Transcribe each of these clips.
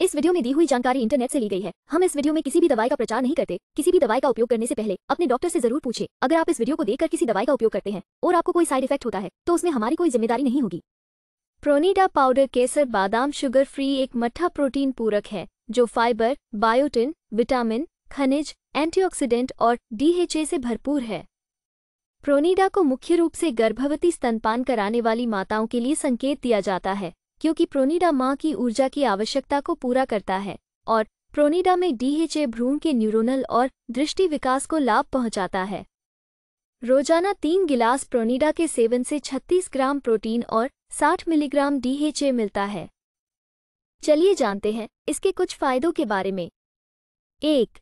इस वीडियो में दी हुई जानकारी इंटरनेट से ली गई है हम इस वीडियो में किसी भी दवाई का प्रचार नहीं करते किसी भी दवाई का उपयोग करने से पहले अपने डॉक्टर से जरूर पूछे अगर आप इस वीडियो को देखकर किसी दवाई का उपयोग करते हैं और आपको कोई साइड इफेक्ट होता है तो उसमें हमारी कोई जिम्मेदारी नहीं होगी प्रोनीडा पाउडर केसर बादाम शुगर फ्री एक मठा प्रोटीन पूरक है जो फाइबर बायोटिन विटामिन खनिज एंटीऑक्सीडेंट और डीएचए से भरपूर है प्रोनीडा को मुख्य रूप से गर्भवती स्तनपान कराने वाली माताओं के लिए संकेत दिया जाता है क्योंकि प्रोनिडा माँ की ऊर्जा की आवश्यकता को पूरा करता है और प्रोनिडा में डीएचए भ्रूण के न्यूरोनल और दृष्टि विकास को लाभ पहुंचाता है रोजाना तीन गिलास प्रोनिडा के सेवन से 36 ग्राम प्रोटीन और 60 मिलीग्राम डीएचए मिलता है चलिए जानते हैं इसके कुछ फायदों के बारे में एक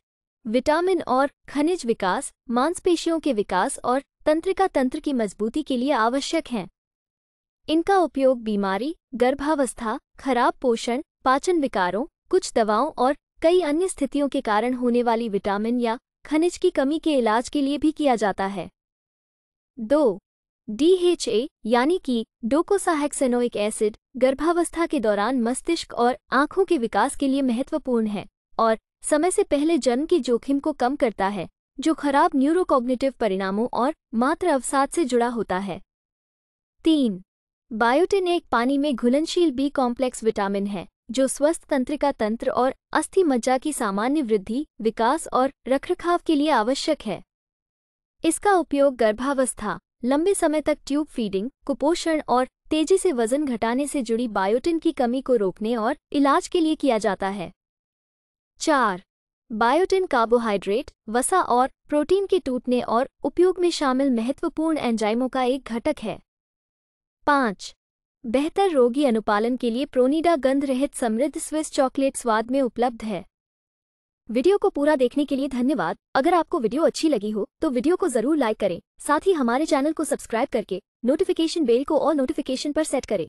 विटामिन और खनिज विकास मांसपेशियों के विकास और तंत्रिका तंत्र की मजबूती के लिए आवश्यक हैं इनका उपयोग बीमारी गर्भावस्था खराब पोषण पाचन विकारों कुछ दवाओं और कई अन्य स्थितियों के कारण होने वाली विटामिन या खनिज की कमी के इलाज के लिए भी किया जाता है दो डीएचए यानी कि डोकोसाहेक्सेनोइक एसिड गर्भावस्था के दौरान मस्तिष्क और आंखों के विकास के लिए महत्वपूर्ण है और समय से पहले जन्म के जोखिम को कम करता है जो खराब न्यूरोकॉग्निटिव परिणामों और मात्र अवसाद से जुड़ा होता है तीन बायोटिन एक पानी में घुलनशील बी कॉम्प्लेक्स विटामिन है जो स्वस्थ तंत्रिका तंत्र और अस्थि मज्जा की सामान्य वृद्धि विकास और रखरखाव के लिए आवश्यक है इसका उपयोग गर्भावस्था लंबे समय तक ट्यूब फीडिंग कुपोषण और तेजी से वजन घटाने से जुड़ी बायोटिन की कमी को रोकने और इलाज के लिए किया जाता है चार बायोटिन कार्बोहाइड्रेट वसा और प्रोटीन के टूटने और उपयोग में शामिल महत्वपूर्ण एंजाइमों का एक घटक है पाँच बेहतर रोगी अनुपालन के लिए प्रोनीडा गंध रहित समृद्ध स्विस चॉकलेट स्वाद में उपलब्ध है वीडियो को पूरा देखने के लिए धन्यवाद अगर आपको वीडियो अच्छी लगी हो तो वीडियो को जरूर लाइक करें साथ ही हमारे चैनल को सब्सक्राइब करके नोटिफिकेशन बेल को और नोटिफिकेशन पर सेट करें